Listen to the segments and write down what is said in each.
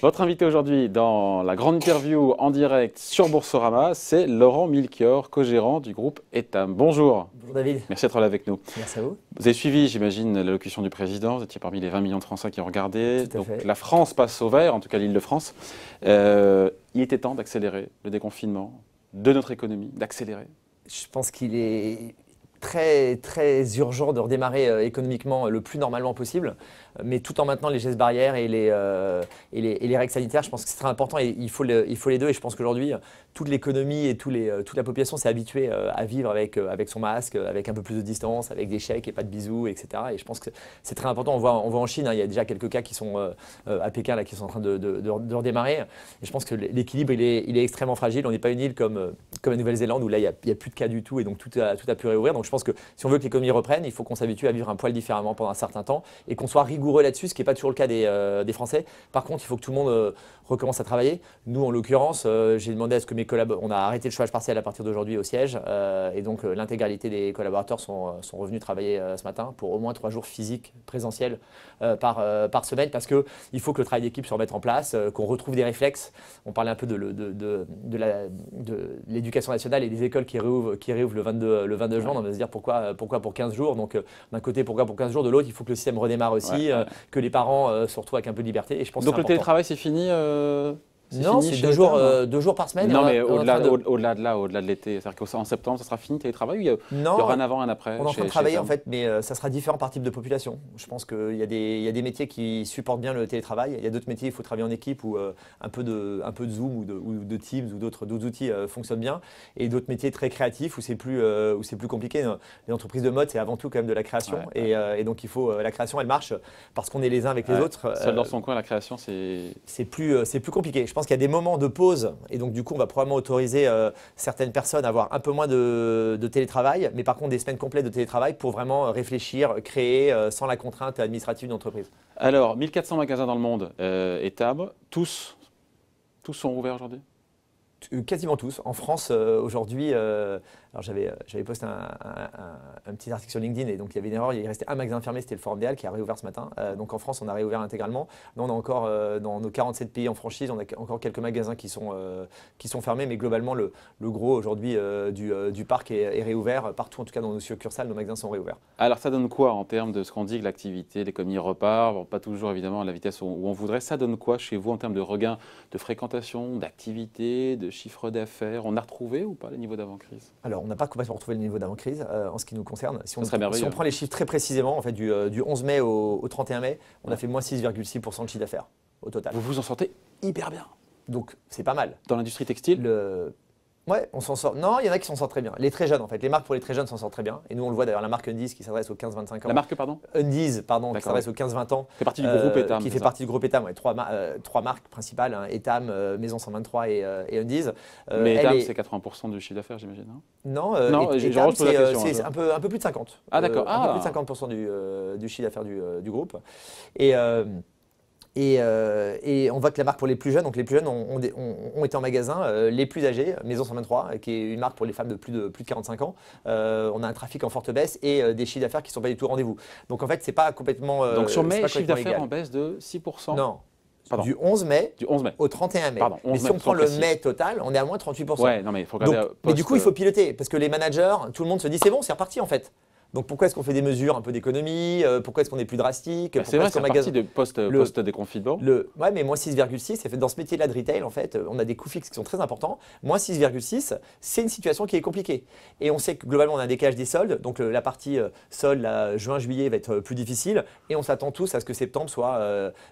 Votre invité aujourd'hui dans la grande interview en direct sur Boursorama, c'est Laurent Milchior, co-gérant du groupe Etam. Bonjour. Bonjour David. Merci d'être là avec nous. Merci à vous. Vous avez suivi, j'imagine, l'allocution du président. Vous étiez parmi les 20 millions de Français qui ont regardé. Tout à fait. la France passe au vert, en tout cas l'île de France. Euh, il était temps d'accélérer le déconfinement de notre économie, d'accélérer. Je pense qu'il est très, très urgent de redémarrer euh, économiquement euh, le plus normalement possible mais tout en maintenant les gestes barrières et les, euh, et les, les, règles sanitaires. Je pense que c'est très important et il faut, il faut les deux. Et je pense qu'aujourd'hui, toute l'économie et tous les, euh, toute la population s'est habituée euh, à vivre avec, avec son masque, avec un peu plus de distance, avec des chèques et pas de bisous, etc. Et je pense que c'est très important. On voit, on voit en Chine, hein, il y a déjà quelques cas qui sont à Pékin, là, qui sont en train de, de, de, redémarrer. Et je pense que l'équilibre, il est, il est, extrêmement fragile. On n'est pas une île comme, comme la Nouvelle-Zélande où là, il n'y a, a, plus de cas du tout et donc tout a, tout a pu réouvrir. Donc je pense que si on veut que l'économie reprenne, il faut qu'on s'habitue à vivre un poil différemment pendant un certain temps et qu'on soit rigoureux là-dessus, ce qui n'est pas toujours le cas euh, des, Français. Par contre, il faut que tout le monde euh, recommence à travailler. Nous, en l'occurrence, euh, j'ai demandé à ce que mes collaborateurs, on a arrêté le chômage partiel à partir d'aujourd'hui au siège, et donc l'intégralité des collaborateurs sont, sont revenus travailler ce matin pour au moins trois jours physiques présentiels par, par semaine, parce que il faut que le travail d'équipe se remette en place, qu'on retrouve des réflexes. On parlait un peu de, de, de, de l'éducation nationale et des écoles qui réouvrent, qui le 22, le 22 juin. On va se dire pourquoi, pourquoi pour 15 jours. Donc d'un côté, pourquoi pour 15 jours, de l'autre, il faut que le système redémarre aussi. Euh, que les parents euh, se retrouvent avec un peu de liberté. Et je pense Donc le télétravail, c'est fini euh, non, c'est deux, jours, euh, deux jours par semaine. Non, mais au-delà de là, au-delà de l'été, c'est-à-dire qu'en septembre, ça sera fini télétravail ou il y, a, non, aura avant, un après On est en train de travailler en fait, mais euh, ça sera différent par type de population. Je pense qu'il y, a des, des métiers qui supportent bien le télétravail. Il y a d'autres métiers, il faut travailler en équipe où euh, un, peu de, un peu de Zoom ou de, Teams ou d'autres outils fonctionnent bien. Et d'autres métiers très créatifs où c'est plus, plus compliqué. Les entreprises de mode, c'est avant tout quand même de la création. et, donc, il faut, la création, elle marche parce qu'on est les uns avec les autres. Seul dans son coin, la création, c'est. C'est plus, plus compliqué. Je pense qu'il y a des moments de pause et donc du coup on va probablement autoriser euh, certaines personnes à avoir un peu moins de, télétravail, mais par contre des semaines complètes de télétravail pour vraiment euh, réfléchir, créer euh, sans la contrainte administrative d'entreprise. Alors 1400 magasins dans le monde, euh, étables, tous, tous sont ouverts aujourd'hui euh, quasiment tous. En France, euh, aujourd'hui, euh, alors j'avais, j'avais posté un, petit article sur LinkedIn et donc il y avait une erreur. Il restait un magasin fermé, c'était le Forum des qui a réouvert ce matin. donc en France, on a réouvert intégralement. Là, on a encore dans nos 47 pays en franchise, on a encore quelques magasins qui sont, qui sont fermés, mais globalement, le, le gros aujourd'hui du, du, parc est, réouvert. Partout, en tout cas, dans nos succursales, nos magasins sont réouverts. Alors ça donne quoi en termes de ce qu'on dit que l'activité, l'économie repart Pas toujours évidemment à la vitesse où on voudrait. Ça donne quoi chez vous en termes de regain de fréquentation, d'activité de chiffre d'affaires On a retrouvé ou pas les niveaux d'avant-crise Alors, on n'a pas complètement retrouvé le niveau d'avant-crise euh, en ce qui nous concerne. Si on, si on, prend les chiffres très précisément, en fait, du, euh, du 11 mai au, 31 mai, on a fait moins 6,6% de chiffre d'affaires au total. Vous vous en sortez hyper bien. Donc, c'est pas mal. Dans l'industrie textile Ouais, on s'en sort. Non, il y en a qui s'en sortent très bien. Les très jeunes, en fait. Les marques pour les très jeunes s'en sortent très bien. Et nous, on le voit d'ailleurs, la marque Undies qui s'adresse aux 15-25 ans. La marque, pardon Undies, pardon, qui s'adresse aux 15-20 ans. Fait partie du groupe euh, Etam. Qui fait partie du groupe Etam, ouais. Trois, euh, marques principales, hein. Etam, euh, Maison 123 et, Undies. Mais Etam, c'est 80% du chiffre d'affaires, j'imagine. non, Etam, c'est un peu, plus de 50. Ah, d'accord. Un peu plus de 50% ah. du, chiffre d'affaires du, du, groupe. Et. Euh, et, on voit que la marque pour les plus jeunes. Donc les plus jeunes ont, été en magasin. Euh, les plus âgés, Maison 123, euh, qui est une marque pour les femmes de plus de, plus de 45 ans, on a un trafic en forte baisse et des chiffres d'affaires qui ne sont pas du tout au rendez-vous. Donc en fait, c'est pas complètement. Donc sur mai, chiffres d'affaires en baisse de 6%. Non. Pardon. Du 11 mai, du 11 mai au 31 mai. mais si on prend le mai total, on est à moins 38%. mais du coup, il faut piloter parce que les managers, tout le monde se dit c'est bon, c'est reparti en fait. Donc pourquoi est-ce qu'on fait des mesures un peu d'économie euh, Pourquoi est-ce qu'on est plus drastique bah, C'est vrai, c'est magasin... de post-déconfinement. Le... Ouais, mais moins 6,6, dans ce métier-là de retail, en fait, euh, on a des coûts fixes qui sont très importants. Moins 6,6, c'est une situation qui est compliquée. Et on sait que globalement, on a des caches, des soldes. Donc la partie euh, solde, juin-juillet, va être plus difficile. Et on s'attend tous à ce que septembre soit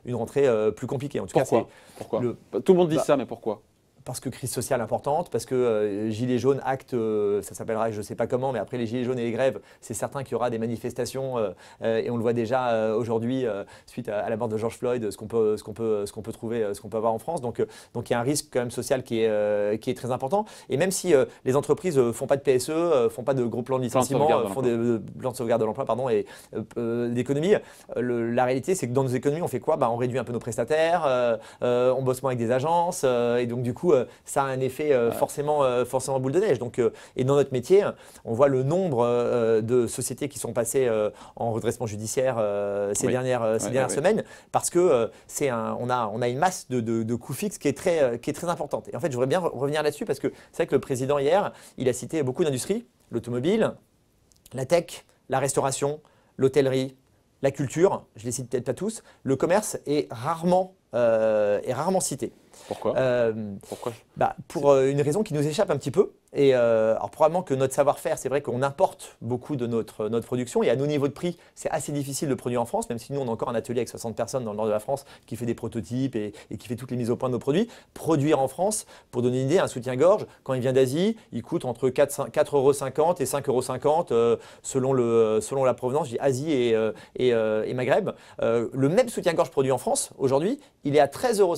une rentrée plus compliquée. En tout pourquoi cas, pourquoi Tout le monde dit bah ça, mais pourquoi parce que crise sociale importante, parce que euh, Gilets jaunes, acte, euh, ça s'appellera je ne sais pas comment, mais après les Gilets jaunes et les grèves, c'est certain qu'il y aura des manifestations, euh, et on le voit déjà aujourd'hui, suite à, la mort de George Floyd, ce qu'on peut, ce qu'on peut, ce qu'on peut trouver, ce qu'on peut avoir en France. Donc, donc il y a un risque quand même social qui est, qui est très important. Et même si les entreprises ne font pas de PSE, font pas de gros plans de licenciement, font des plans de sauvegarde de l'emploi pardon, et d'économie, la réalité c'est que dans nos économies, on fait quoi bah, On réduit un peu nos prestataires, on bosse moins avec des agences, et donc du coup, euh, ça a un effet euh, forcément, euh, forcément boule de neige. Donc, et dans notre métier, on voit le nombre de sociétés qui sont passées en redressement judiciaire ces dernières, ces dernières semaines parce que c'est un, on, a, une masse de, coûts fixes qui est, très, importante. Et en fait, je voudrais bien revenir là-dessus parce que c'est vrai que le président hier, il a cité beaucoup d'industries, l'automobile, la tech, la restauration, l'hôtellerie, la culture, je les cite peut-être pas tous, le commerce est est rarement cité. Pourquoi euh, bah, Pour euh, une raison qui nous échappe un petit peu. Et euh, alors probablement que notre savoir-faire, c'est vrai qu'on importe beaucoup de notre, notre production et à nos niveaux de prix, c'est assez difficile de produire en France, même si nous on a encore un atelier avec 60 personnes dans le nord de la France qui fait des prototypes et, qui fait toutes les mises au point de nos produits. Produire en France, pour donner une idée, un soutien-gorge, quand il vient d'Asie, il coûte entre 4,50 et 5,50 euros selon, selon la provenance, je Asie et, et, Maghreb. le même soutien-gorge produit en France, aujourd'hui, il est à 13,50 euros.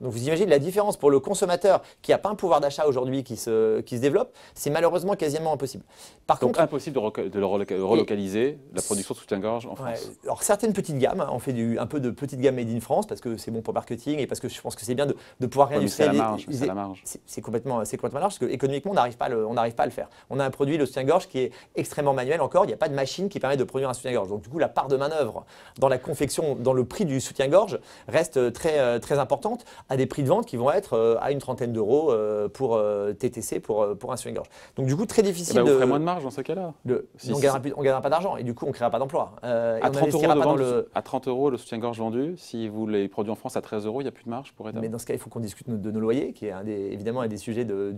Donc vous imaginez la différence pour le consommateur qui n'a pas un pouvoir d'achat aujourd'hui qui se, qui se développe, c'est malheureusement quasiment impossible. Par Donc contre, impossible de, relocaliser la production de soutien-gorge en France. Alors certaines petites gammes, hein, on fait du, un peu de petite gamme made in France parce que c'est bon pour marketing et parce que je pense que c'est bien de, de pouvoir ouais, réindustrialiser. C'est complètement, c'est complètement large parce que économiquement on n'arrive pas, pas à le faire. On a un produit, le soutien-gorge, qui est extrêmement manuel encore. Il n'y a pas de machine qui permet de produire un soutien-gorge. Donc du coup la part de manœuvre dans la confection, dans le prix du soutien-gorge reste euh, très, euh, très importante à des prix de vente qui vont être euh, à une trentaine d'euros euh, pour euh, TTC, pour, pour un soutien gorge Donc du coup, très eh difficile. Ben, de... vous moins de marge dans ce cas-là. on ne gagnera, pas d'argent et du coup, on ne créera pas d'emploi. à, 30 euros le... à soutien-gorge vendu, si vous les produisez en France à 13 euros, il n'y a plus de marge pour être. Mais dans ce cas, il faut qu'on discute de nos loyers, qui est un des, évidemment un des sujets du,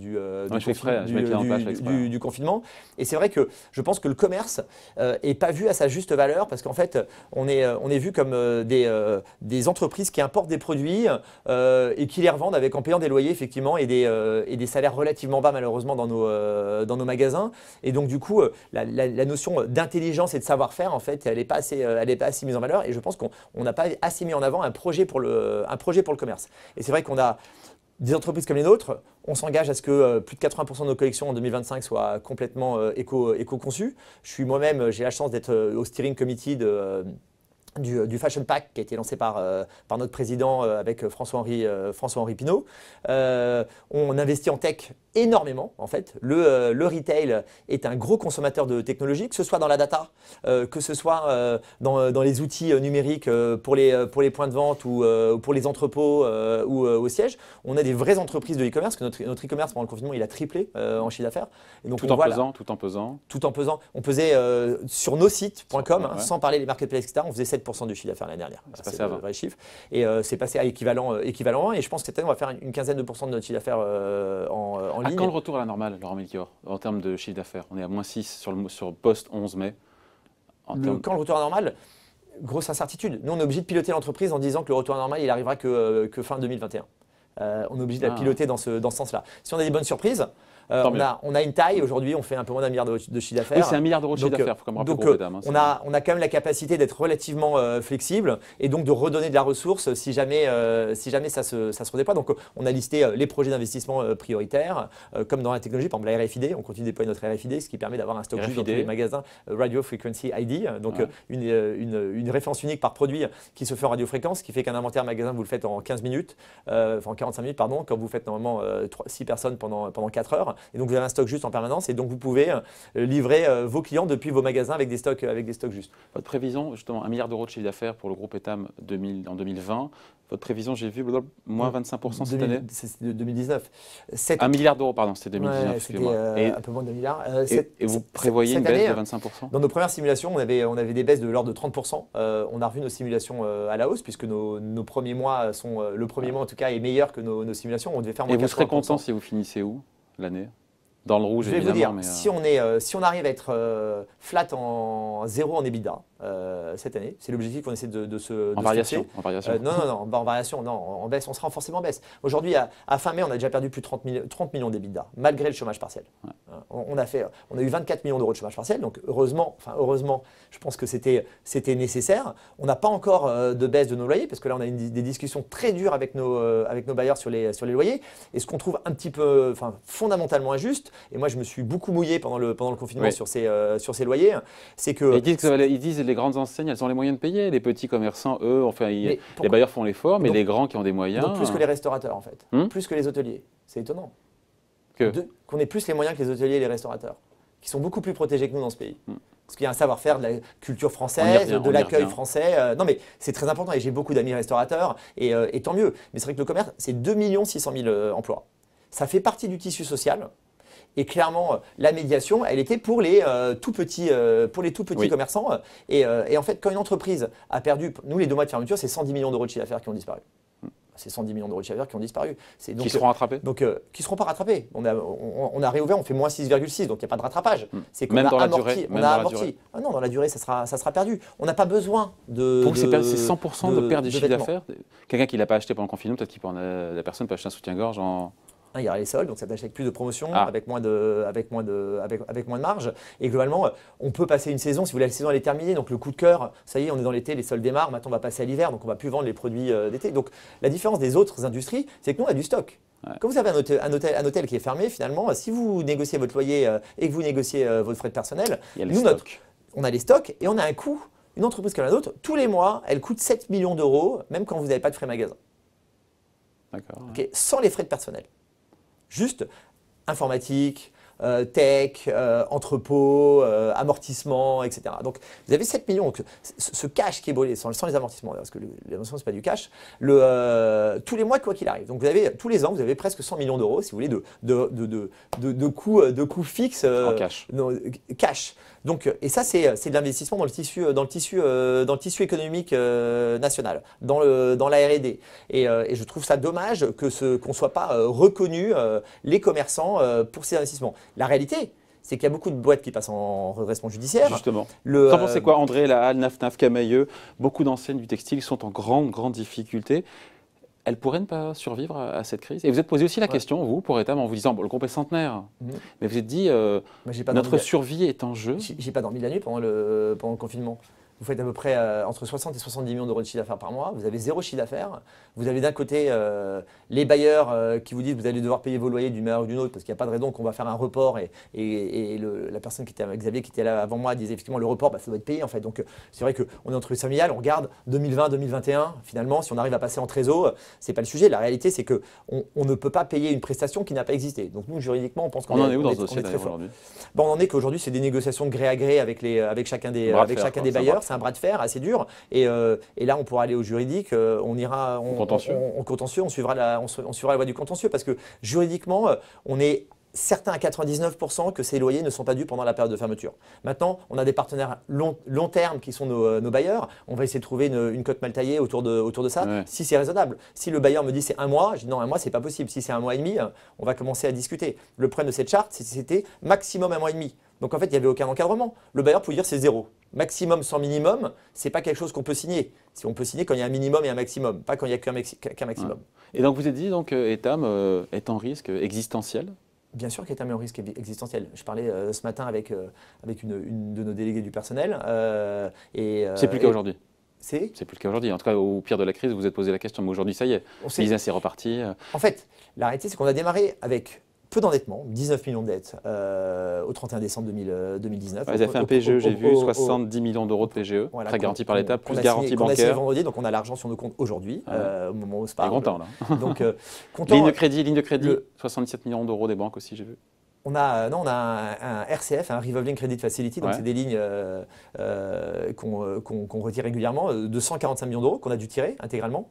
du, confinement. Et c'est vrai que je pense que le commerce n'est est pas vu à sa juste valeur parce qu'en fait, on est, on est vu comme des, des entreprises qui importent des produits. Euh, et qui les revendent avec, en payant des loyers effectivement et des, euh, et des salaires relativement bas malheureusement dans nos, euh, dans nos magasins. Et donc du coup, la, notion d'intelligence et de savoir-faire, en fait, elle n'est pas, assez, elle pas assez mise en valeur et je pense qu'on n'a pas assez mis en avant un projet pour le, un projet pour le commerce. Et c'est vrai qu'on a des entreprises comme les nôtres, on s'engage à ce que plus de 80% de nos collections en 2025 soient complètement éco-conçues. Je suis moi-même, j'ai la chance d'être au steering committee de euh, du, Fashion Pack qui a été lancé par, euh, par notre président euh, avec François-Henri François Henri Pinault. on investit en tech énormément en fait. Le, euh, le, retail est un gros consommateur de technologie, que ce soit dans la data, euh, que ce soit euh, dans, dans, les outils numériques pour, les, pour les points de vente ou pour les entrepôts ou au siège. On a des vraies entreprises de e-commerce, que notre, notre e-commerce pendant le confinement, il a triplé en chiffre d'affaires. Et donc, tout, en pesant, tout en pesant Tout en pesant. On pesait sur nos sites.com, sans parler des marketplaces, etc., on faisait 7% du chiffre d'affaires l'année dernière. C'est passé vrai chiffre. Et c'est passé à équivalent, équivalent. Et je pense que cette on va faire une quinzaine de pourcents de notre chiffre d'affaires en, en ah, quand le retour à la normale, Laurent Melchior, en termes de chiffre d'affaires On est à moins 6 sur le sur post 11 mai. Quand le retour à la normale Grosse incertitude. Nous, on est obligé de piloter l'entreprise en disant que le retour à la normale, il arrivera que, euh, fin 2021. Euh, on est obligé de la ah. piloter dans ce, dans ce sens-là. Si on a des bonnes surprises, euh, on, a, une taille aujourd'hui, on fait un peu moins d'un milliard de, de chiffre d'affaires. Oui, c'est un milliard d'euros de chiffre d'affaires, comme euh, donc, dames, euh, hein, on, a, on a quand même la capacité d'être relativement flexible et donc de redonner de la ressource si jamais, si jamais ça, se, ça se redéploie. Donc on a listé les projets d'investissement prioritaires, comme dans la technologie, par exemple la RFID, on continue de déployer notre RFID, ce qui permet d'avoir un stock juste dans les magasins Radio Frequency ID, donc une, une, référence unique par produit qui se fait en radiofréquence, qui fait qu'un inventaire magasin, vous le faites en 15 minutes, enfin en 45 minutes, pardon, quand vous faites normalement 6 personnes pendant, pendant 4 heures. Et donc, vous avez un stock juste en permanence. Et donc, vous pouvez euh, livrer euh, vos clients depuis vos magasins avec des stocks, avec des stocks justes. Votre prévision, justement, un milliard d'euros de chiffre d'affaires pour le groupe Etam 2000, en 2020. Votre prévision, j'ai vu, moins 25% cette année C'est 2019. 7... milliard d'euros, pardon, c'était 2019, euh, un peu moins de 2 milliards. et, vous prévoyez une baisse de 25% Dans nos premières simulations, on avait, on avait des baisses de l'ordre de 30%. on a revu nos simulations à la hausse, puisque nos, nos premiers mois sont, le premier mois en tout cas, est meilleur que nos, simulations. On devait faire moins Et vous serez content si vous finissez où l'année Dans le rouge, Je vais vous dire, si, euh, on est, euh, si on arrive à être euh, flat en zéro en EBITDA, euh, cette année. C'est l'objectif qu'on essaie de, se. De en, variation, euh, Non, non, non, en variation, non, en baisse, on sera forcément en baisse. Aujourd'hui, à, fin mai, on a déjà perdu plus de 30, millions 30 millions malgré le chômage partiel. Euh, on, a fait, on a eu 24 millions d'euros de chômage partiel, donc heureusement, enfin heureusement, je pense que c'était nécessaire. On n'a pas encore de baisse de nos loyers, parce que là, on a des discussions très dures avec nos, avec nos bailleurs sur les, sur les loyers, et ce qu'on trouve un petit peu, enfin, fondamentalement injuste, et moi, je me suis beaucoup mouillé pendant le, pendant le confinement sur, ces, sur ces loyers, c'est que. Ils disent, que, ils disent les grandes enseignes, elles ont les moyens de payer. Les petits commerçants, eux, enfin, les bailleurs font l'effort, mais les grands qui ont des moyens. Donc plus que les euh, restaurateurs, en fait. Hmm plus que les hôteliers. C'est étonnant. qu'on ait plus les moyens que les hôteliers et les restaurateurs, qui sont beaucoup plus protégés que nous dans ce pays. Hmm. Parce qu'il y a un savoir-faire de la culture française, de l'accueil français. Euh, non, mais c'est très important et j'ai beaucoup d'amis restaurateurs et, euh, et tant mieux. Mais c'est vrai que le commerce, c'est 2 600 000 emplois. Ça fait partie du tissu social. Et clairement, euh, la médiation, elle était pour les euh, tout petits, euh, pour les tout petits commerçants. Et, en fait, quand une entreprise a perdu, nous, les deux mois de fermeture, c'est 110 hmm. millions d'euros de chiffre d'affaires qui ont disparu. C'est 110 millions d'euros de chiffre d'affaires qui ont disparu. Donc, qui seront rattrapés Donc, qui ne seront pas rattrapés. On a, on, a réouvert, on fait moins 6,6, donc il n'y a pas de rattrapage. Hmm. C'est qu'on a amorti. Durée, on a amorti. Ah non, dans la durée, ça sera, ça sera perdu. On n'a pas besoin de. Donc, c'est 100% de, perte de chiffre d'affaires Quelqu'un qui ne l'a pas acheté pendant le confinement, peut-être que la personne peut acheter un soutien-gorge en. Hein, il y aura les soldes, donc ça t'achète plus de promotion, ah. avec, moins de, avec, moins de, avec, moins de marge. Et globalement, euh, on peut passer une saison, si vous voulez, la saison elle est terminée, donc le coup de cœur, ça y est, on est dans l'été, les soldes démarrent, maintenant on va passer à l'hiver, donc on ne va plus vendre les produits euh, d'été. Donc la différence des autres industries, c'est que nous, on a du stock. Quand vous avez un hôtel, un, hôtel, qui est fermé, finalement, euh, si vous négociez votre loyer et que vous négociez votre frais de personnel, nous, notre, on a les stocks et on a un coût. Une entreprise comme la nôtre, tous les mois, elle coûte 7 millions d'euros, même quand vous n'avez pas de frais magasin. D'accord. sans les frais de personnel juste informatique, euh, tech, entrepôts, euh, entrepôt, euh, amortissement, etc. Donc vous avez 7 millions. ce cash qui est brûlé, sans, sans les amortissements, parce que les ce n'est pas du cash, le, tous les mois, quoi qu'il arrive. Donc vous avez, tous les ans, vous avez presque 100 millions d'euros, si vous voulez, de, de, de, de coûts, fixes. en cash. cash. Donc, et ça, c'est de l'investissement dans le tissu, dans le tissu économique national, dans, le, dans la RD. Et, je trouve ça dommage qu'on ce ne soit pas reconnu les commerçants pour ces investissements. La réalité, c'est qu'il y a beaucoup de boîtes qui passent en redressement judiciaire. Justement. Le, T'en pensez quoi, André, la Halle, Naf, Camailleux Beaucoup d'enseignes du textile sont en grande, grande difficulté. Elles pourraient ne pas survivre à, cette crise. Et vous êtes posé aussi la question, vous, pour état en vous disant, le groupe est centenaire. Mhm. Mais vous êtes dit, euh, notre survie est en jeu. J'ai, pas dormi la nuit pendant le confinement vous faites à peu près euh, entre 60 et 70 millions d'euros de chiffre d'affaires par mois, vous avez zéro chiffre d'affaires, vous avez d'un côté euh, les bailleurs euh, qui vous disent vous allez devoir payer vos loyers d'une manière ou d'une autre parce qu'il n'y a pas de raison qu'on va faire un report et, la personne qui était avec Xavier qui était là avant moi disait effectivement le report bah, ça doit être payé en fait. Donc c'est vrai qu'on est entre les familiales, on regarde 2020-2021 finalement si on arrive à passer en trésor, c'est pas le sujet. La réalité c'est qu'on on, ne peut pas payer une prestation qui n'a pas existé. Donc nous juridiquement on pense qu'on en est, dans aujourd'hui On en est qu'aujourd'hui c'est des négociations gré à gré avec chacun des hein, bailleurs c'est un bras de fer assez dur. Et, euh, et là, on pourra aller au juridique, euh, on ira en contentieux. On, suivra la, on, suivra la voie du contentieux parce que juridiquement, euh, on est certain à 99% que ces loyers ne sont pas dus pendant la période de fermeture. Maintenant, on a des partenaires long, terme qui sont nos, nos, bailleurs. On va essayer de trouver une, cote mal taillée autour de, autour de ça, si c'est raisonnable. Si le bailleur me dit c'est un mois, je dis non, un mois, c'est pas possible. Si c'est un mois et demi, on va commencer à discuter. Le problème de cette charte, c'était maximum un mois et demi. Donc en fait, il n'y avait aucun encadrement. Le bailleur pouvait dire c'est zéro. Maximum sans minimum, c'est pas quelque chose qu'on peut signer. Si on peut signer quand il y a un minimum et un maximum, pas quand il n'y a qu'un maximum. Et donc vous avez dit donc euh, Etam euh, est en risque existentiel Bien sûr qu'Etam est en risque existentiel. Je parlais euh, ce matin avec, avec une, de nos délégués du personnel. et c'est plus qu'aujourd'hui c'est plus le cas aujourd'hui. En tout cas, au pire de la crise, vous vous êtes posé la question, mais aujourd'hui, ça y est, on reparti. En fait, la réalité, c'est qu'on a démarré avec peu d'endettement, 19 millions de dettes euh, au 31 décembre 2019. Vous avez fait un PGE, j'ai vu, 70 millions d'euros de PGE, très garanti par l'État, plus garantie bancaire. On a vendredi, donc on a l'argent sur nos comptes aujourd'hui, euh, au moment où on se parle. content là. donc, euh, ligne de crédit, ligne de crédit, 67 millions d'euros des banques aussi, j'ai vu. Euh, on a, un, RCF, un Revolving Credit Facility, donc c'est des lignes euh, euh, qu'on retire régulièrement, de 145 millions d'euros qu'on a dû tirer intégralement,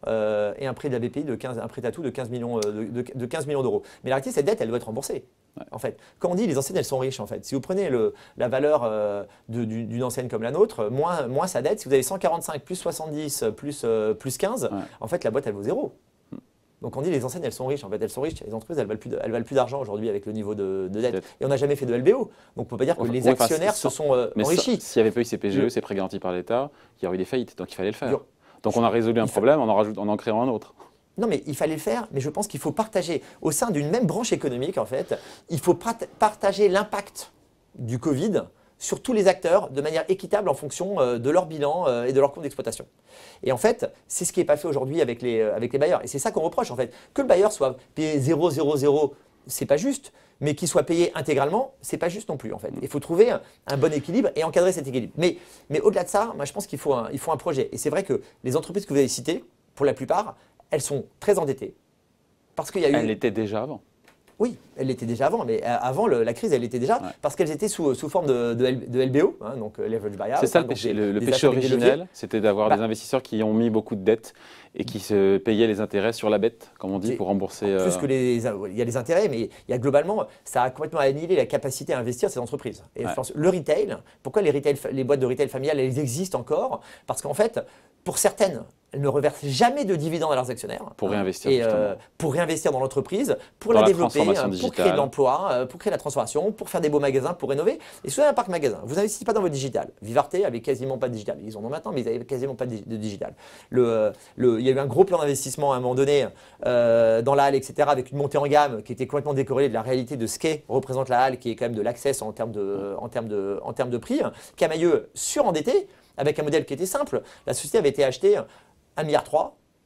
et un prêt de la BPI de 15, un prêt d'atout de 15 millions de, 15 millions d'euros. Mais la réalité, cette dette, elle doit être remboursée. En fait, quand on dit les anciennes elles sont riches en fait. Si vous prenez la valeur d'une ancienne comme la nôtre, moins, sa dette, si vous avez 145 plus 70 plus, 15, en fait la boîte elle vaut zéro. Donc on dit les enseignes, elles sont riches. En fait, elles sont riches. Les entreprises, elles valent plus, elles valent plus d'argent aujourd'hui avec le niveau de, dette. Et on n'a jamais fait de LBO. Donc on peut pas dire que les actionnaires se sont euh, enrichis. S'il n'y avait pas eu ces PGE, e, ces prêts garantis par l'État, il y aurait eu des faillites. Donc il fallait le faire. Donc on a résolu un problème, en en créant un autre. Non, mais il fallait le faire, mais je pense qu'il faut partager. Au sein d'une même branche économique, en fait, il faut partager l'impact du Covid sur tous les acteurs de manière équitable en fonction euh, de leur bilan euh, et de leur compte d'exploitation. Et en fait, c'est ce qui n'est pas fait aujourd'hui avec les, euh, avec les bailleurs. Et c'est ça qu'on reproche en fait. Que le bailleur soit payé 0, 0, 0, c'est pas juste, mais qu'il soit payé intégralement, c'est pas juste non plus en fait. Il faut trouver un, bon équilibre et encadrer cet équilibre. Mais, mais au-delà de ça, moi je pense qu'il faut, un, il faut un projet. Et c'est vrai que les entreprises que vous avez citées, pour la plupart, elles sont très endettées. Parce qu'il y a eu. Elles déjà avant. Oui, elle l'était déjà avant, mais euh, avant la crise, elle était déjà parce qu'elles étaient sous, sous forme de, LBO, hein, donc euh, leverage buyout. C'est ça le péché, le, originel, c'était d'avoir bah des investisseurs qui ont mis beaucoup de dettes et qui se payaient les intérêts sur la bête, comme on dit, pour rembourser. Euh, que les, il y a les intérêts, mais il y a globalement, ça a complètement annihilé la capacité à investir ces entreprises. Et je pense, le retail, pourquoi les, retail, les boîtes de retail familiales, elles existent encore Parce qu'en fait, pour certaines, elles ne reversent jamais de dividendes à leurs actionnaires. Pour hein, réinvestir. Et euh, pour réinvestir dans l'entreprise, pour la, développer, hein, pour créer de l'emploi, euh, pour créer la transformation, pour faire des beaux magasins, pour rénover. Et souvent, un parc magasin, vous n'investissez pas dans votre digital. Vivarte avait quasiment pas de digital. Ils en ont maintenant, mais ils n'avaient quasiment pas de digital. Le, le, il y a eu un gros plan d'investissement à un moment donné euh, dans la halle, etc., avec une montée en gamme qui était complètement décorrélée de la réalité de ce qu'est représente la halle, qui est quand même de l'accès en, termes de, en, en termes de prix. Camailleux surendetté, avec un modèle qui était simple. La société avait été achetée 1,3 milliard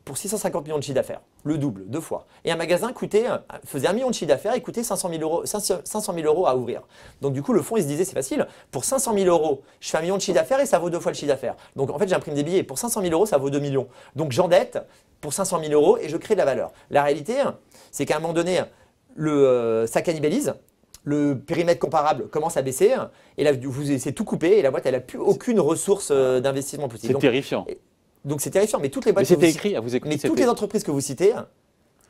pour 650 millions de chiffre d'affaires, le double, deux fois. Et un magasin coûtait, euh, faisait un million de chiffre d'affaires et coûtait 500 000, euros, 500 euros à ouvrir. Donc du coup, le fonds, il se disait, c'est facile, pour 500 000 euros, je fais un million de chiffre d'affaires et ça vaut deux fois le chiffre d'affaires. Donc en fait, j'imprime des billets, pour 500 000 euros, ça vaut 2 millions. Donc j'endette pour 500 000 euros et je crée de la valeur. La réalité, c'est qu'à un moment donné, le, euh, ça cannibalise, le périmètre comparable commence à baisser et là, vous c'est tout coupé et la boîte, elle n'a plus aucune ressource euh, d'investissement possible. C'est terrifiant. Donc c'est terrifiant. Mais toutes les boîtes mais que vous écrit, vous écouter, mais toutes les entreprises que vous citez,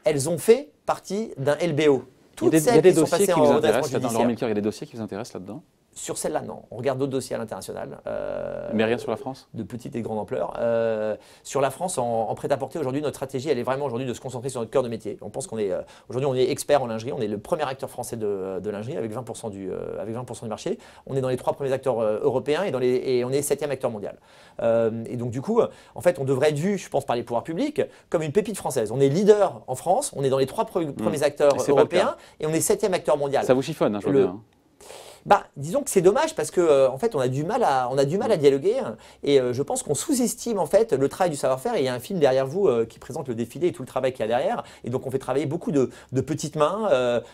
elles ont fait partie d'un LBO. Toutes il y a des, y a des qui dossiers qui vous en redressement intéressent là-dedans. il y a des dossiers qui vous intéressent là-dedans sur celle-là, non. On regarde d'autres dossiers à l'international. Euh, Mais rien sur la France De petite et grande ampleur. Euh, sur la France, en, prêt-à-porter, aujourd'hui, notre stratégie, elle est vraiment aujourd'hui de se concentrer sur notre cœur de métier. On pense qu'on est, euh, aujourd'hui, on est expert en lingerie. On est le premier acteur français de, lingerie avec 20%, du, avec 20 du marché. On est dans les trois premiers acteurs européens et, on est septième acteur mondial. et donc, du coup, en fait, on devrait être vu, je pense, par les pouvoirs publics comme une pépite française. On est leader en France, on est dans les trois premiers hmm. acteurs européens et on est septième acteur mondial. Ça vous chiffonne, hein, hein bah, disons que c'est dommage parce que euh, en fait, on a du mal à, on a du mal à mm. dialoguer hein. et euh, je pense qu'on sous-estime en fait le travail du savoir-faire. Il y a un film derrière vous euh, qui présente le défilé et tout le travail qu'il y a derrière. Et donc, on fait travailler beaucoup de, de petites mains,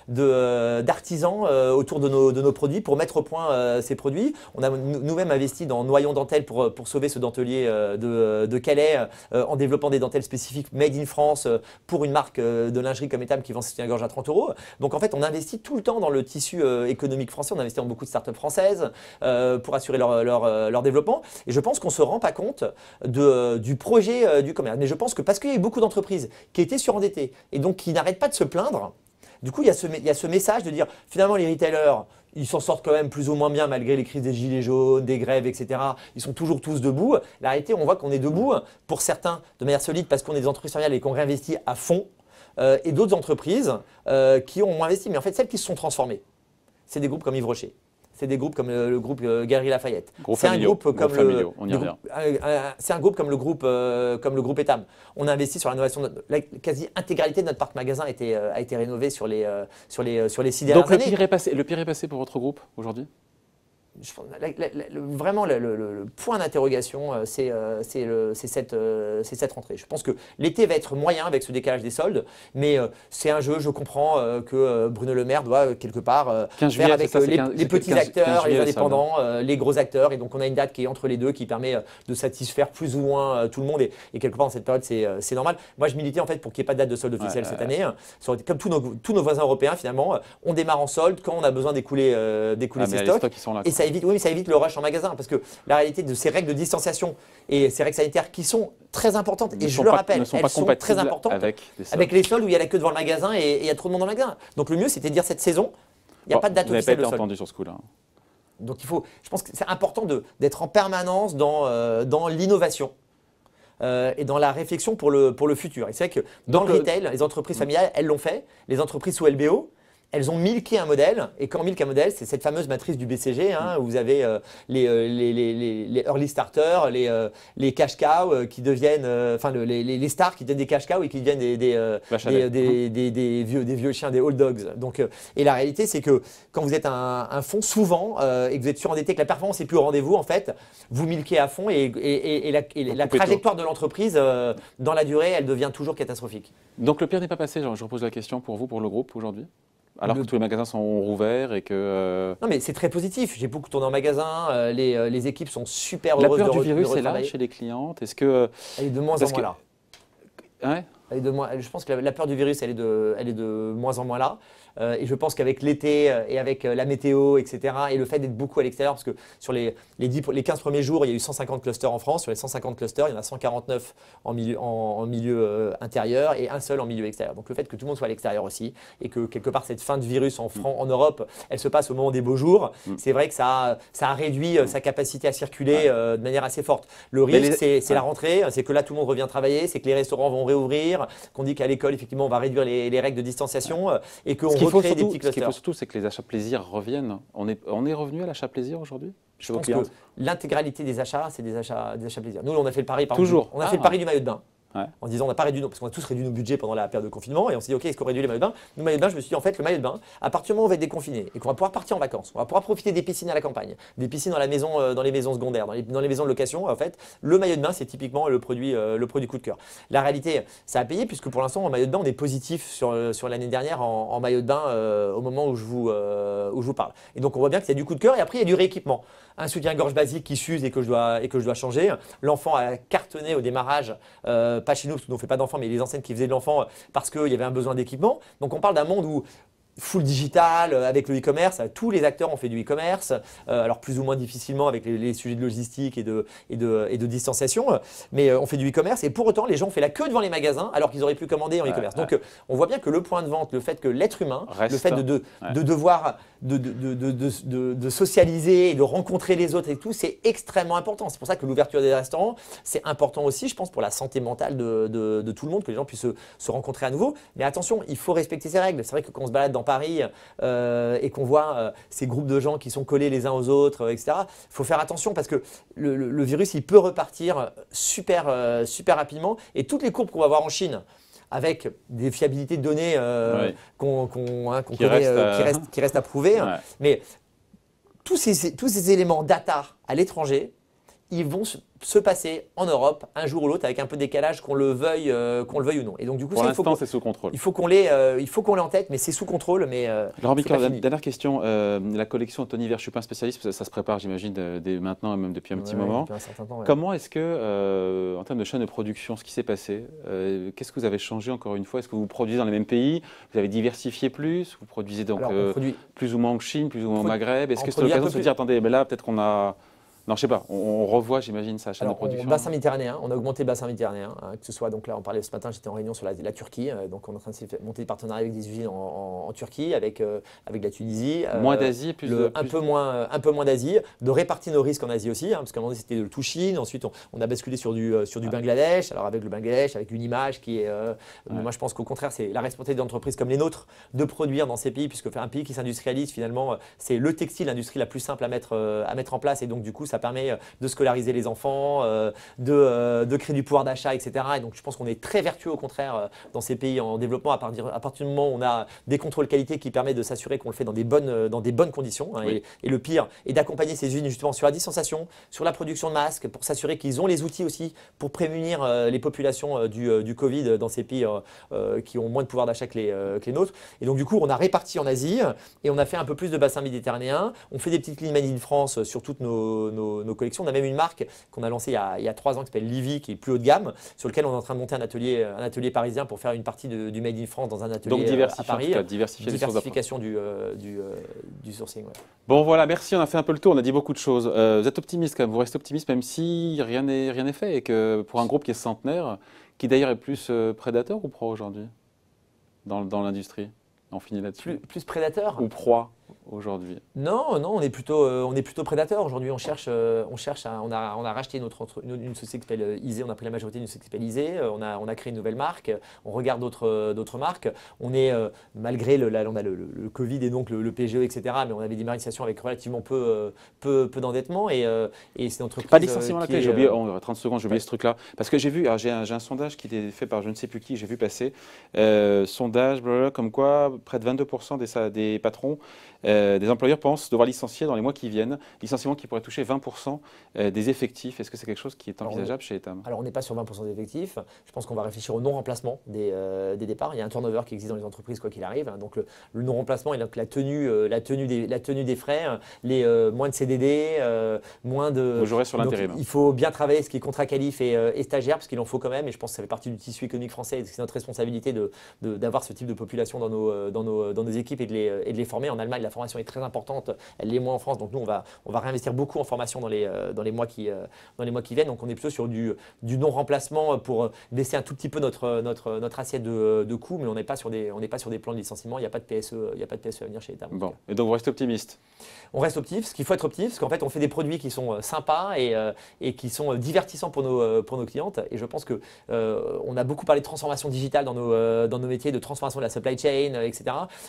d'artisans autour de nos, de nos, produits pour mettre au point ces produits. On a nous-mêmes investi dans noyons Dentelle pour, pour sauver ce dentelier de, de, Calais en développant des dentelles spécifiques made in France pour une marque de lingerie comme Etam qui vend ses gorge à 30 euros. Donc, en fait, on investit tout le temps dans le tissu économique français. On dans beaucoup de startups françaises euh, pour assurer euh, leur, développement. Et je pense qu'on ne se rend pas compte euh, du projet du commerce. Mais je pense que parce qu'il y a eu beaucoup d'entreprises qui étaient surendettées et donc qui n'arrêtent pas de se plaindre, du coup, il y, a ce, il ce message de dire finalement les retailers, ils s'en sortent quand même plus ou moins bien malgré les crises des gilets jaunes, des grèves, etc. Ils sont toujours tous debout. La réalité, on voit qu'on est debout pour certains de manière solide parce qu'on est des entreprises et qu'on réinvestit à fond. et d'autres entreprises qui ont moins investi, mais en fait celles qui se sont transformées c'est des groupes comme Yves Rocher. C'est des groupes comme le, groupe euh, Gary Lafayette. C'est un groupe comme le. C'est un groupe euh, comme le groupe Etam. On a investi sur la rénovation. De, la quasi intégralité de notre parc magasin a été, euh, a rénové sur les sur les sur les six le passé. Le pire est passé pour votre groupe aujourd'hui le, vraiment le, point d'interrogation, euh, euh, euh, c'est cette, rentrée. Je pense que l'été va être moyen avec ce décalage des soldes, mais c'est un jeu, je comprends que Bruno Le Maire doit quelque part faire avec les, petits acteurs, les indépendants, les gros acteurs, et donc on a une date qui est entre les deux qui permet de satisfaire plus ou moins tout le monde, et, quelque part dans cette période c'est normal. Moi je militais en fait pour qu'il n'y ait pas de date de solde officielle cette année, hein. comme tous nos, tous nos, voisins européens finalement, on démarre en solde quand on a besoin d'écouler ah, ses stocks, stocks et ça oui, mais ça évite le rush en magasin parce que la réalité de ces règles de distanciation et ces règles sanitaires qui sont très importantes, et je le rappelle, sont elles sont très importantes avec, les soldes où il y a la queue devant le magasin et il y a trop de monde dans le magasin. Donc le mieux, c'était de dire cette saison, il n'y a pas de date officielle. Vous pas sur ce coup-là. Donc il faut, je pense que c'est important d'être en permanence dans, euh, dans l'innovation. Euh, et dans la réflexion pour le, pour le futur. Et c'est vrai que dans le euh, retail, les entreprises familiales, elles l'ont fait. Les entreprises sous LBO, elles ont milqué un modèle. Et quand on un modèle, c'est cette fameuse matrice du BCG, hein, mm. où vous avez euh, euh, les, les, early starters, les, euh, les cash cows qui deviennent, enfin, les, stars qui deviennent des cash cows et qui deviennent des, des, mm. vieux, des vieux chiens, des old dogs. Donc, et la réalité, c'est que quand vous êtes un, fonds, souvent, et que vous êtes surendetté, que la performance n'est plus au rendez-vous, en fait, vous milquez à fond et, la, et la trajectoire de l'entreprise, dans la durée, elle devient toujours catastrophique. Donc le pire n'est pas passé, je repose la question pour vous, pour le groupe aujourd'hui alors que tous les magasins sont rouverts et que. Euh, non, mais c'est très positif. J'ai beaucoup tourné en magasin. Euh, euh, les, équipes sont super heureuses. La peur du virus est là chez les clientes. Est-ce que. Elle est de moins en moins que... là. de moins... Je pense que la, peur du virus, elle est de, elle est de moins en moins là. Euh, et je pense qu'avec l'été euh, et avec euh, la météo, etc., et le fait d'être beaucoup à l'extérieur, parce que sur les, les, 10, les, 15 premiers jours, il y a eu 150 clusters en France. Sur les 150 clusters, il y en a 149 en milieu, en, milieu intérieur et un seul en milieu extérieur. Donc le fait que tout le monde soit à l'extérieur aussi, et que quelque part cette fin de virus en, France, en Europe, elle se passe au moment des beaux jours, mm. c'est vrai que ça ça a réduit sa capacité à circuler de manière assez forte. Le risque, c'est la rentrée, c'est que là tout le monde revient travailler, c'est que les restaurants vont réouvrir, qu'on dit qu'à l'école, effectivement, on va réduire les, les règles de distanciation, et qu'on qu'il faut, ce qu'il faut surtout, c'est que les achats plaisir reviennent. On est, on est revenu à l'achat plaisir aujourd'hui Je pense que l'intégralité des achats, c'est des achats, des achats plaisir. Nous, on a fait le pari, par Toujours. on a fait le ah. pari du maillot de bain. En disant on n'a pas réduit nos, parce qu'on a tous réduit nos budgets pendant la période de confinement et on s'est dit ok, est-ce qu'on réduit les maillots de bain Nous, maillots de bain, je me suis dit en fait, le maillot de bain, à partir du moment où on va être déconfiné et qu'on va pouvoir partir en vacances, on va pouvoir profiter des piscines à la campagne, des piscines dans, la maison, euh, dans les maisons secondaires, dans les, maisons de location, en fait, le maillot de bain, c'est typiquement le produit, euh, le produit coup de cœur. La réalité, ça a payé puisque pour l'instant, en maillot de bain, on est positif sur, euh, l'année dernière en, maillot de bain au moment où je, vous, où je vous parle. Et donc, on voit bien qu'il y a du coup de cœur et après, il y a du rééquipement un soutien-gorge basique qui s'use et que je dois, et que je dois changer. L'enfant a cartonné au démarrage, euh, pas chez nous, parce qu'on ne fait pas d'enfant, mais les enseignes qui faisaient de l'enfant euh, parce qu'il y avait un besoin d'équipement. Donc on parle d'un monde où full digital euh, avec le e-commerce. Tous les acteurs ont fait du e-commerce, euh, alors plus ou moins difficilement avec les, sujets de logistique et de, et de, et de distanciation, euh, mais on fait du e-commerce et pour autant les gens ont fait la queue devant les magasins alors qu'ils auraient pu commander en e-commerce. Donc on voit bien que le point de vente, le fait que l'être humain, le fait de, de, de devoir de, socialiser et de rencontrer les autres et tout, c'est extrêmement important. C'est pour ça que l'ouverture des restaurants, c'est important aussi, je pense, pour la santé mentale de, tout le monde, que les gens puissent se, se rencontrer à nouveau. Mais attention, il faut respecter ces règles. C'est vrai que quand on se balade dans Paris euh, et qu'on voit euh, ces groupes de gens qui sont collés les uns aux autres, euh, etc., il faut faire attention parce que le, virus, il peut repartir super, super rapidement. Et toutes les courbes qu'on va voir en Chine, avec des fiabilités de données hein, qu'on, qui, restent reste à... prouver. mais tous ces, tous ces éléments data à l'étranger, ils vont se passer en Europe un jour ou l'autre avec un peu de décalage qu'on le veuille euh, qu'on le veuille ou non. Et donc du coup, Pour l'instant, c'est sous contrôle. Il faut qu'on l'ait, euh, il faut qu'on en tête, mais c'est sous contrôle. Mais euh, Laurent Bicard, dernière question. la collection Anthony Vert, je suis pas spécialiste, ça, se prépare, j'imagine, dès maintenant et même depuis un petit moment. Comment est-ce que, en termes de chaîne de production, ce qui s'est passé, qu'est-ce que vous avez changé encore une fois Est-ce que vous produisez dans les mêmes pays Vous avez diversifié plus Vous produisez donc plus ou moins en Chine, plus ou moins en Maghreb Est-ce que c'est l'occasion de se dire, attendez, mais ben là peut-être qu'on a non, je sais pas. On, revoit, j'imagine, sa chaîne de production. On, bassin méditerranéen. On a augmenté le bassin méditerranéen. Hein, que ce soit, donc là, on parlait ce matin, j'étais en réunion sur la, Turquie. Euh, donc, on est en train de monter des partenariats avec des usines en, Turquie, avec, euh, avec la Tunisie. Euh, moins d'Asie, plus, un peu moins, un peu moins d'Asie. De répartir nos risques en Asie aussi, hein, parce qu'à un moment c'était le tout Chine. Ensuite, on, a basculé sur du, sur du Bangladesh. Alors, avec le Bangladesh, avec une image qui est. Moi, je pense qu'au contraire, c'est la responsabilité d'entreprises comme les nôtres de produire dans ces pays, puisque un pays qui s'industrialise, finalement, c'est le textile, l'industrie la plus simple à mettre, à mettre en place. Et donc, du coup, ça permet euh, de scolariser les enfants, euh, euh, de, créer du pouvoir d'achat, etc. Et donc je pense qu'on est très vertueux au contraire dans ces pays en développement à partir, du moment où on a des contrôles qualité qui permettent de s'assurer qu'on le fait dans des bonnes, dans des bonnes conditions. Hein, et, le pire, est d'accompagner ces usines justement sur la distanciation, sur la production de masques, pour s'assurer qu'ils ont les outils aussi pour prémunir les populations du, Covid dans ces pays qui ont moins de pouvoir d'achat que les, nôtres. Et donc du coup, on a réparti en Asie et on a fait un peu plus de bassins méditerranéens. On fait des petites lignes in France sur toutes nos nos, collections. On a même une marque qu'on a lancée il y a, trois ans qui s'appelle Livy, qui est plus haut de gamme, sur lequel on est en train de monter un atelier, un atelier parisien pour faire une partie du Made in France dans un atelier Donc, euh, à Paris. Donc diversifier diversification du, euh, du, euh, du, sourcing. Bon voilà, merci, on a fait un peu le tour, on a dit beaucoup de choses. vous êtes optimiste quand même, vous restez optimiste même si rien n'est rien fait et que pour un groupe qui est centenaire, qui d'ailleurs est plus prédateur ou proie aujourd'hui dans, l'industrie On finit là-dessus. Plus, plus prédateur Ou proie aujourd'hui Non, non, on est plutôt, prédateurs. on est plutôt prédateur. Aujourd'hui, on cherche, euh, on cherche, à, on, a, on a racheté notre une, société qui s'appelle euh, Isée, on a pris la majorité d'une société qui s'appelle euh, on a, on a créé une nouvelle marque, on regarde d'autres, d'autres marques. On est, malgré le, la, on a le, Covid et donc le, PGE, etc., mais on avait des avec relativement peu, peu, peu d'endettement et, et c'est un Pas licenciement la clé, e. j'ai oublié, 30 secondes, j'ai oublié ce truc-là. Parce que j'ai vu, j'ai un, sondage qui était fait par je ne sais plus qui, j'ai vu passer, sondage, comme quoi près de 22% des, des patrons. Euh, des employeurs pensent devoir licencier dans les mois qui viennent, licenciement qui pourrait toucher 20% euh, des effectifs. Est-ce que c'est quelque chose qui est envisageable chez Etam Alors, on n'est pas sur 20% des effectifs. Je pense qu'on va réfléchir au non-remplacement euh, des, départs. Il y a un turnover qui existe dans les entreprises, quoi qu'il arrive. donc, le, non-remplacement et la tenue, la tenue, des, la tenue des frais, les moins de CDD, moins de. Vous sur l'intérim. Il faut bien travailler ce qui est contrat qualif et, stagiaire, parce qu'il en faut quand même. Et je pense que ça fait partie du tissu économique français. C'est notre responsabilité d'avoir de, ce type de population dans nos, dans nos, dans nos équipes et de les, et de les former. En Allemagne, la formation est très importante, elle l'est moins en France, donc nous on va, on va réinvestir beaucoup en formation dans les, euh, dans les, mois, qui, euh, dans les mois qui viennent, donc on est plutôt sur du, du non-remplacement pour euh, baisser un tout petit peu notre, notre, notre assiette de, de coûts, mais on n'est pas, sur des, pas sur des plans de licenciement, il n'y a, pas de PSE, il y pas de PSE à venir chez l'État. Bon, et donc vous restez optimiste On reste optimiste, ce qu'il faut être optimiste, parce qu'en fait on fait des produits qui sont sympas et, et qui sont divertissants pour nos, pour nos clientes, et je pense que on a beaucoup parlé de transformation digitale dans nos, dans nos métiers, de transformation de la supply chain, etc.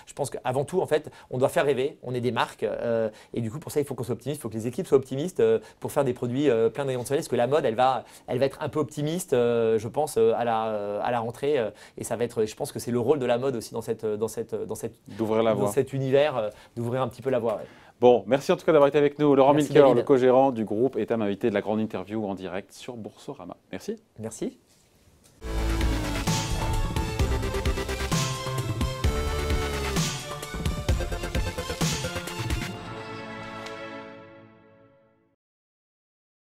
Je pense qu'avant tout, en fait, on doit faire rêver on est des marques. Euh, et du coup, pour ça, il faut qu'on soit optimiste, il faut que les équipes soient optimistes euh, pour faire des produits pleins euh, plein Parce que la mode, elle va, être un peu optimiste, je pense, à la, rentrée. et ça va être, je pense que c'est le rôle de la mode aussi dans, cet univers, d'ouvrir un petit peu la voie. Bon, merci en tout cas d'avoir été avec nous. Laurent Milker, le co-gérant du groupe, est à invité de la grande interview en direct sur Boursorama. Merci. Merci.